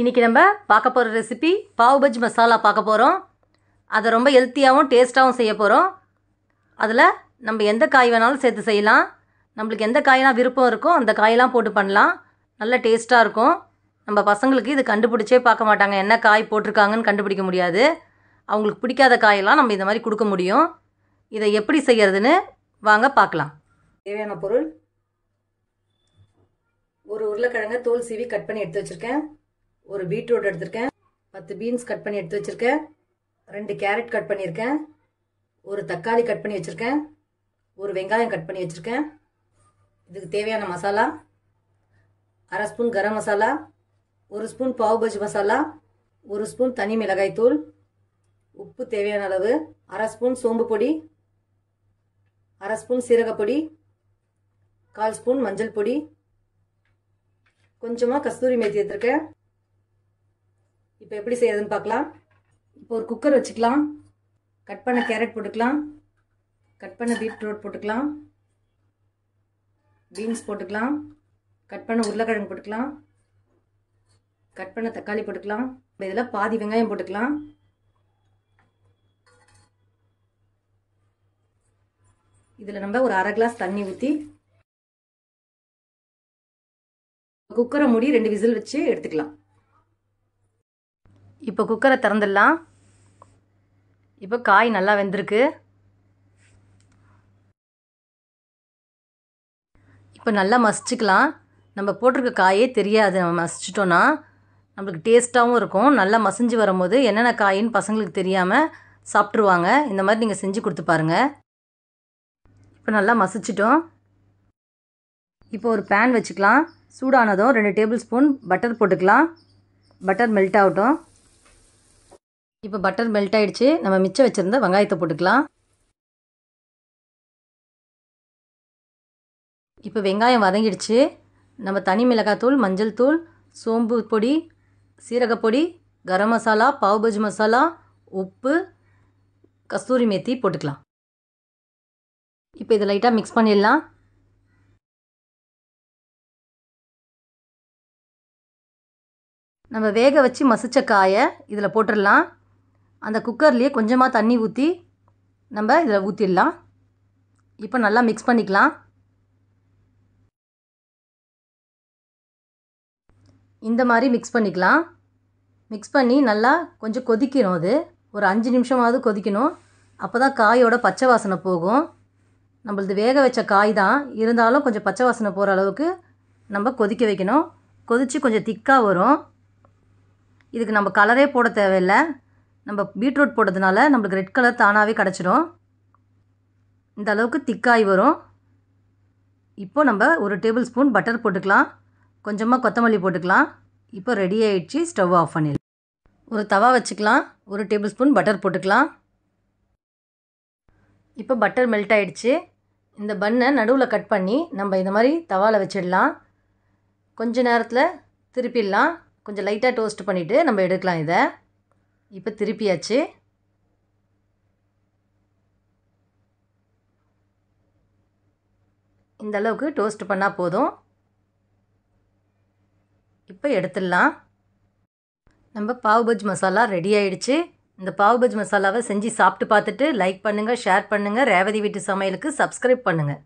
இன்றைக்கி நம்ம பார்க்க போகிற ரெசிபி பாவ் பஜ்ஜி மசாலா பார்க்க போகிறோம் அதை ரொம்ப ஹெல்த்தியாகவும் டேஸ்ட்டாகவும் செய்ய போகிறோம் அதில் நம்ம எந்த காய் வேணாலும் சேர்த்து செய்யலாம் நம்மளுக்கு எந்த காயெல்லாம் விருப்பம் இருக்கோ அந்த காயெல்லாம் போட்டு பண்ணலாம் நல்ல டேஸ்ட்டாக இருக்கும் நம்ம பசங்களுக்கு இது கண்டுபிடிச்சே பார்க்க மாட்டாங்க என்ன காய் போட்டிருக்காங்கன்னு கண்டுபிடிக்க முடியாது அவங்களுக்கு பிடிக்காத காயெல்லாம் நம்ம இந்த மாதிரி கொடுக்க முடியும் இதை எப்படி செய்கிறதுன்னு வாங்க பார்க்கலாம் தேவையான பொருள் ஒரு உருளைக்கிழங்கு தோல் சீவி கட் பண்ணி எடுத்து வச்சுருக்கேன் ஒரு பீட்ரூட் எடுத்திருக்கேன் பத்து பீன்ஸ் கட் பண்ணி எடுத்து வச்சுருக்கேன் ரெண்டு கேரட் கட் பண்ணியிருக்கேன் ஒரு தக்காளி கட் பண்ணி வச்சுருக்கேன் ஒரு வெங்காயம் கட் பண்ணி வச்சுருக்கேன் இதுக்கு தேவையான மசாலா அரை ஸ்பூன் கரம் மசாலா ஒரு ஸ்பூன் பாவ் பஜ்ஜி மசாலா ஒரு ஸ்பூன் தனி மிளகாய் தூள் உப்பு தேவையான அளவு அரை ஸ்பூன் சோம்பு பொடி அரை ஸ்பூன் சீரகப்பொடி கால் ஸ்பூன் மஞ்சள் பொடி கொஞ்சமாக கஸ்தூரி மேத்தி எடுத்துருக்கேன் இப்போ எப்படி செய்கிறதுன்னு பார்க்கலாம் இப்போ ஒரு குக்கர் வச்சுக்கலாம் கட் பண்ண கேரட் போட்டுக்கலாம் கட் பண்ண பீட்ரூட் போட்டுக்கலாம் பீன்ஸ் போட்டுக்கலாம் கட் பண்ண உருளைக்கிழங்கு போட்டுக்கலாம் கட் பண்ண தக்காளி போட்டுக்கலாம் இப்போ இதில் பாதி வெங்காயம் போட்டுக்கலாம் இதில் நம்ம ஒரு அரை கிளாஸ் தண்ணி ஊற்றி குக்கரை மூடி ரெண்டு விசில் வச்சு எடுத்துக்கலாம் இப்போ குக்கரை திறந்துடலாம் இப்போ காய் நல்லா வெந்திருக்கு இப்போ நல்லா மசிச்சுக்கலாம் நம்ம போட்டிருக்க காயே தெரியாது நம்ம மசிச்சிட்டோன்னா நம்மளுக்கு டேஸ்ட்டாகவும் இருக்கும் நல்லா மசிஞ்சு வரும்போது என்னென்ன காயின்னு பசங்களுக்கு தெரியாமல் சாப்பிட்ருவாங்க இந்த மாதிரி நீங்கள் செஞ்சு கொடுத்து பாருங்கள் இப்போ நல்லா மசிச்சிட்டோம் இப்போ ஒரு பேன் வச்சுக்கலாம் சூடானதும் ரெண்டு டேபிள் ஸ்பூன் பட்டர் போட்டுக்கலாம் பட்டர் மெல்ட் ஆகட்டும் இப்போ பட்டர் மெல்ட் ஆகிடுச்சு நம்ம மிச்சம் வச்சுருந்த வெங்காயத்தை போட்டுக்கலாம் இப்போ வெங்காயம் வதங்கிடுச்சு நம்ம தனி மிளகாத்தூள் மஞ்சள் தூள் சோம்பு பொடி சீரகப்பொடி கரம் மசாலா பாவ்பஜ் மசாலா உப்பு கஸ்தூரி மேத்தி போட்டுக்கலாம் இப்போ இதை லைட்டாக மிக்ஸ் பண்ணிடலாம் நம்ம வேக வச்சு மசித்த காயை இதில் போட்டுடலாம் அந்த குக்கர்லேயே கொஞ்சமாக தண்ணி ஊற்றி நம்ம இதில் ஊற்றிடலாம் இப்போ நல்லா மிக்ஸ் பண்ணிக்கலாம் இந்த மாதிரி மிக்ஸ் பண்ணிக்கலாம் மிக்ஸ் பண்ணி நல்லா கொஞ்சம் கொதிக்கணும் அது ஒரு அஞ்சு நிமிஷமாவது கொதிக்கணும் அப்போ தான் காயோட பச்சை வாசனை போகும் நம்மளது வேக வச்ச காய் தான் இருந்தாலும் கொஞ்சம் பச்சை வாசனை போகிற அளவுக்கு நம்ம கொதிக்க வைக்கணும் கொதித்து கொஞ்சம் திக்காக வரும் இதுக்கு நம்ம கலரே போட தேவையில்லை நம்ம பீட்ரூட் போட்டதுனால நம்மளுக்கு ரெட் கலர் தானாகவே கிடச்சிடும் இந்த அளவுக்கு திக்காய் வரும் இப்போ நம்ம ஒரு டேபிள் ஸ்பூன் பட்டர் போட்டுக்கலாம் கொஞ்சமாக கொத்தமல்லி போட்டுக்கலாம் இப்போ ரெடி ஆகிடுச்சு ஸ்டவ் ஆஃப் பண்ணிடு ஒரு தவா வச்சுக்கலாம் ஒரு டேபிள் ஸ்பூன் பட்டர் போட்டுக்கலாம் இப்போ பட்டர் மெல்ட் ஆகிடுச்சு இந்த பண்ணை நடுவில் கட் பண்ணி நம்ம இந்த மாதிரி தவாவில் வச்சிடலாம் கொஞ்சம் நேரத்தில் திருப்பிடலாம் கொஞ்சம் லைட்டாக டோஸ்ட் பண்ணிவிட்டு நம்ம எடுக்கலாம் இதை இப்போ திருப்பியாச்சு இந்த அளவுக்கு டோஸ்ட் பண்ணால் போதும் இப்போ எடுத்துடலாம் நம்ம பாவ் பஜ் மசாலா ரெடி ஆயிடுச்சு இந்த பாவ் மசாலாவை செஞ்சு சாப்பிட்டு பார்த்துட்டு லைக் பண்ணுங்கள் ஷேர் பண்ணுங்கள் ரேவதி வீட்டு சமையலுக்கு சப்ஸ்கிரைப் பண்ணுங்கள்